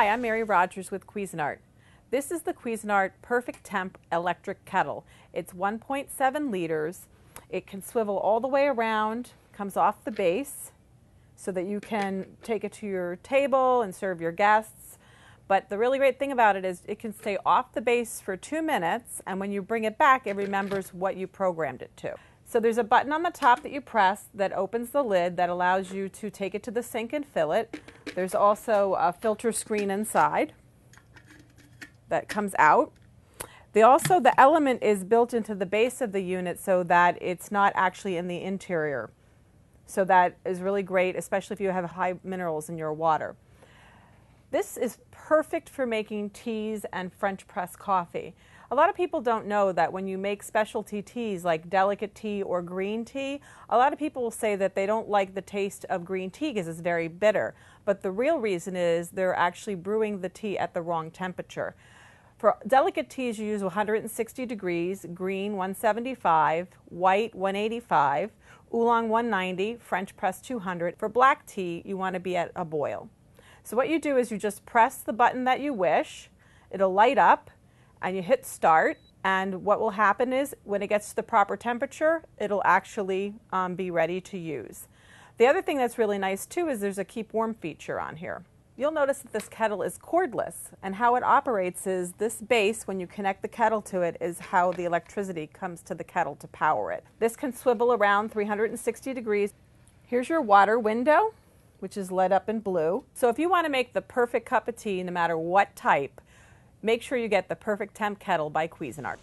Hi, I'm Mary Rogers with Cuisinart. This is the Cuisinart Perfect Temp electric kettle. It's 1.7 liters. It can swivel all the way around, comes off the base so that you can take it to your table and serve your guests. But the really great thing about it is it can stay off the base for two minutes, and when you bring it back, it remembers what you programmed it to. So there's a button on the top that you press that opens the lid that allows you to take it to the sink and fill it. There's also a filter screen inside that comes out. They also, the element is built into the base of the unit so that it's not actually in the interior. So that is really great, especially if you have high minerals in your water. This is perfect for making teas and French press coffee. A lot of people don't know that when you make specialty teas like delicate tea or green tea, a lot of people will say that they don't like the taste of green tea because it's very bitter. But the real reason is they're actually brewing the tea at the wrong temperature. For delicate teas, you use 160 degrees, green 175, white 185, oolong 190, French press 200. For black tea, you want to be at a boil. So what you do is you just press the button that you wish, it'll light up, and you hit start. And what will happen is when it gets to the proper temperature, it'll actually um, be ready to use. The other thing that's really nice too is there's a keep warm feature on here. You'll notice that this kettle is cordless and how it operates is this base when you connect the kettle to it is how the electricity comes to the kettle to power it. This can swivel around 360 degrees. Here's your water window which is lit up in blue. So if you want to make the perfect cup of tea, no matter what type, make sure you get the perfect temp kettle by Cuisinart.